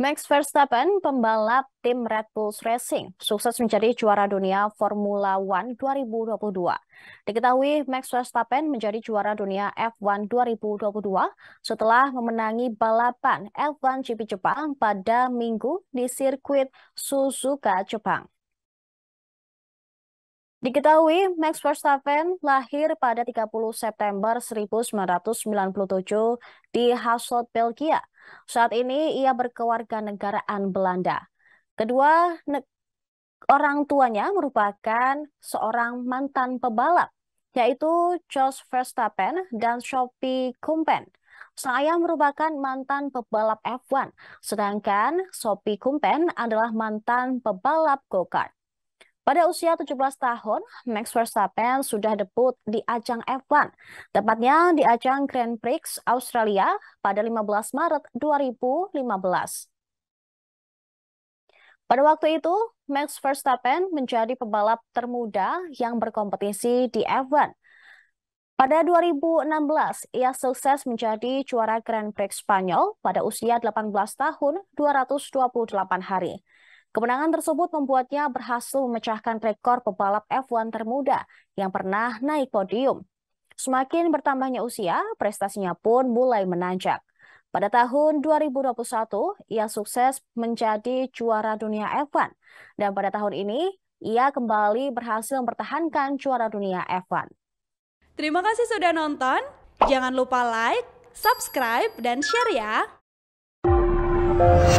Max Verstappen, pembalap tim Red Bull Racing, sukses menjadi juara dunia Formula One 2022. Diketahui Max Verstappen menjadi juara dunia F1 2022 setelah memenangi balapan F1 GP Jepang pada Minggu di sirkuit Suzuka, Jepang. Diketahui, Max Verstappen lahir pada 30 September 1997 di Hasselt, Belgia. Saat ini ia berkewarganegaraan negaraan Belanda. Kedua orang tuanya merupakan seorang mantan pebalap, yaitu Jos Verstappen dan Sophie Kumpen. Sang ayah merupakan mantan pebalap F1, sedangkan Sophie Kumpen adalah mantan pebalap go-kart. Pada usia 17 tahun, Max Verstappen sudah debut di ajang F1, tepatnya di ajang Grand Prix Australia pada 15 Maret 2015. Pada waktu itu, Max Verstappen menjadi pebalap termuda yang berkompetisi di F1. Pada 2016, ia sukses menjadi juara Grand Prix Spanyol pada usia 18 tahun 228 hari. Kemenangan tersebut membuatnya berhasil memecahkan rekor pebalap F1 termuda yang pernah naik podium. Semakin bertambahnya usia, prestasinya pun mulai menanjak. Pada tahun 2021, ia sukses menjadi juara dunia F1. Dan pada tahun ini, ia kembali berhasil mempertahankan juara dunia F1. Terima kasih sudah nonton. Jangan lupa like, subscribe, dan share ya.